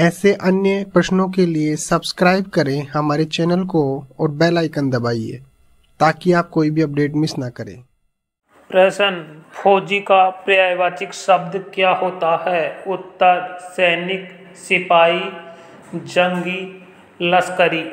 ऐसे अन्य प्रश्नों के लिए सब्सक्राइब करें हमारे चैनल को और बेल आइकन दबाइए ताकि आप कोई भी अपडेट मिस ना करें प्रश्न फौजी का पर्यायवाचक शब्द क्या होता है उत्तर सैनिक सिपाही जंगी लश्करी